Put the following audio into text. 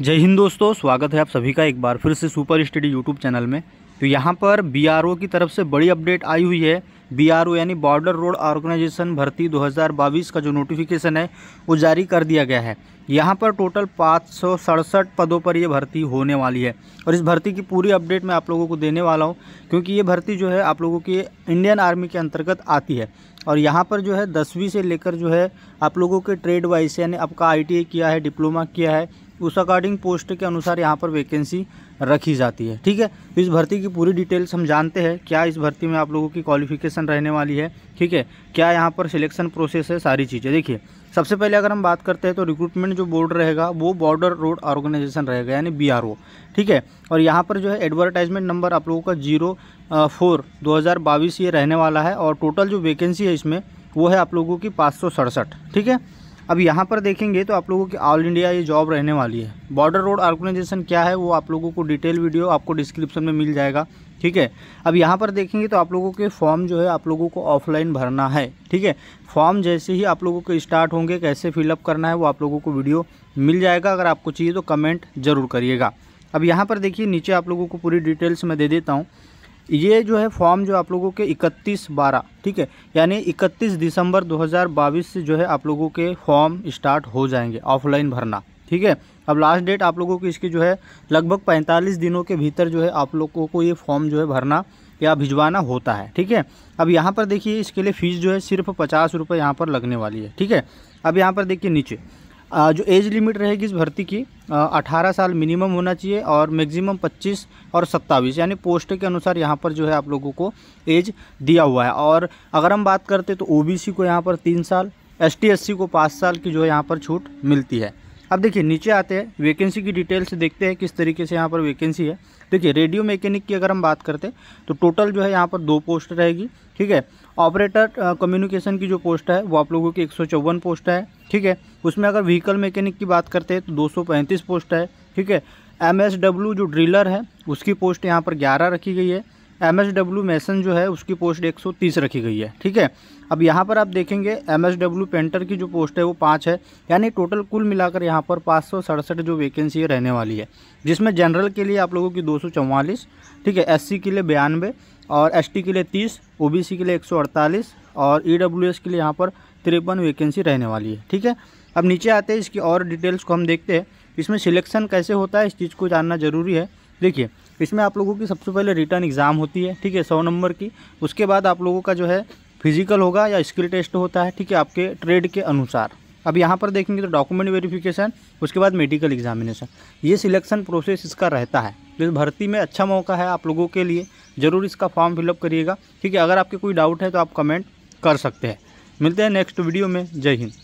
जय हिंद दोस्तों स्वागत है आप सभी का एक बार फिर से सुपर स्टडी यूट्यूब चैनल में तो यहाँ पर बीआरओ की तरफ से बड़ी अपडेट आई हुई है बीआरओ यानी बॉर्डर रोड ऑर्गेनाइजेशन भर्ती 2022 का जो नोटिफिकेशन है वो जारी कर दिया गया है यहाँ पर टोटल पाँच पदों पर ये भर्ती होने वाली है और इस भर्ती की पूरी अपडेट मैं आप लोगों को देने वाला हूँ क्योंकि ये भर्ती जो है आप लोगों की इंडियन आर्मी के अंतर्गत आती है और यहाँ पर जो है दसवीं से लेकर जो है आप लोगों के ट्रेड वाइज यानी आपका आई किया है डिप्लोमा किया है उस अकॉर्डिंग पोस्ट के अनुसार यहाँ पर वैकेंसी रखी जाती है ठीक है तो इस भर्ती की पूरी डिटेल्स हम जानते हैं क्या इस भर्ती में आप लोगों की क्वालिफिकेशन रहने वाली है ठीक है क्या यहाँ पर सिलेक्शन प्रोसेस है सारी चीज़ें देखिए सबसे पहले अगर हम बात करते हैं तो रिक्रूटमेंट जो बोर्ड रहेगा वो बॉर्डर रोड ऑर्गेनाइजेशन रहेगा यानी बी ठीक है और यहाँ पर जो है एडवर्टाइजमेंट नंबर आप लोगों का जीरो फोर दो ये रहने वाला है और टोटल जो वैकेंसी है इसमें वो है आप लोगों की पाँच ठीक है अब यहाँ पर देखेंगे तो आप लोगों की ऑल इंडिया ये जॉब रहने वाली है बॉर्डर रोड ऑर्गेनाइजेशन क्या है वो आप लोगों को डिटेल वीडियो आपको डिस्क्रिप्शन में मिल जाएगा ठीक है अब यहाँ पर देखेंगे तो आप लोगों के फॉर्म जो है आप लोगों को ऑफलाइन भरना है ठीक है फॉर्म जैसे ही आप लोगों के स्टार्ट होंगे कैसे फिलअप करना है वो आप लोगों को वीडियो मिल जाएगा अगर आपको चाहिए तो कमेंट ज़रूर करिएगा अब यहाँ पर देखिए नीचे आप लोगों को पूरी डिटेल्स मैं दे देता हूँ ये जो है फॉर्म जो आप लोगों के 31 बारह ठीक है यानी 31 दिसंबर 2022 से जो है आप लोगों के फॉर्म स्टार्ट हो जाएंगे ऑफलाइन भरना ठीक है अब लास्ट डेट आप लोगों की इसकी जो है लगभग 45 दिनों के भीतर जो है आप लोगों को ये फॉर्म जो है भरना या भिजवाना होता है ठीक है अब यहाँ पर देखिए इसके लिए फ़ीस जो है सिर्फ पचास रुपये यहाँ पर लगने वाली है ठीक है अब यहाँ पर देखिए नीचे जो एज लिमिट रहेगी इस भर्ती की अठारह साल मिनिमम होना चाहिए और मैक्सिमम पच्चीस और 27 यानी पोस्ट के अनुसार यहाँ पर जो है आप लोगों को एज दिया हुआ है और अगर हम बात करते तो ओबीसी को यहाँ पर तीन साल एस टी को पाँच साल की जो है यहाँ पर छूट मिलती है अब देखिए नीचे आते हैं वैकेंसी की डिटेल्स देखते हैं किस तरीके से यहाँ पर वैकेंसी है देखिए रेडियो मैकेनिक की अगर हम बात करते हैं तो टोटल जो है यहाँ पर दो पोस्ट रहेगी ठीक है ऑपरेटर कम्युनिकेशन की जो पोस्ट है वो आप लोगों की एक पोस्ट है ठीक है उसमें अगर व्हीकल मैकेनिक की बात करते हैं तो दो पोस्ट है ठीक है एम जो ड्रिलर है उसकी पोस्ट यहाँ पर ग्यारह रखी गई है एम एस डब्ल्यू मैसन जो है उसकी पोस्ट 130 रखी गई है ठीक है अब यहाँ पर आप देखेंगे एम एस डब्ल्यू पेंटर की जो पोस्ट है वो पाँच है यानी टोटल कुल मिलाकर यहाँ पर पाँच सौ सड़सठ जो वैकेंसी रहने वाली है जिसमें जनरल के लिए आप लोगों की दो ठीक है एस के लिए बयानवे और एस के लिए तीस ओ के लिए एक और ई e के लिए यहाँ पर तिरपन वैकेंसी रहने वाली है ठीक है अब नीचे आते हैं इसकी और डिटेल्स को हम देखते हैं इसमें सिलेक्शन कैसे होता है इस चीज़ को जानना ज़रूरी है देखिए इसमें आप लोगों की सबसे पहले रिटर्न एग्ज़ाम होती है ठीक है सौ नंबर की उसके बाद आप लोगों का जो है फिजिकल होगा या स्किल टेस्ट होता है ठीक है आपके ट्रेड के अनुसार अब यहाँ पर देखेंगे तो डॉक्यूमेंट वेरिफिकेशन उसके बाद मेडिकल एग्जामिनेशन ये सिलेक्शन प्रोसेस इसका रहता है तो भर्ती में अच्छा मौका है आप लोगों के लिए ज़रूर इसका फॉर्म फिलअप करिएगा ठीक है अगर आपके कोई डाउट है तो आप कमेंट कर सकते हैं मिलते हैं नेक्स्ट वीडियो में जय हिंद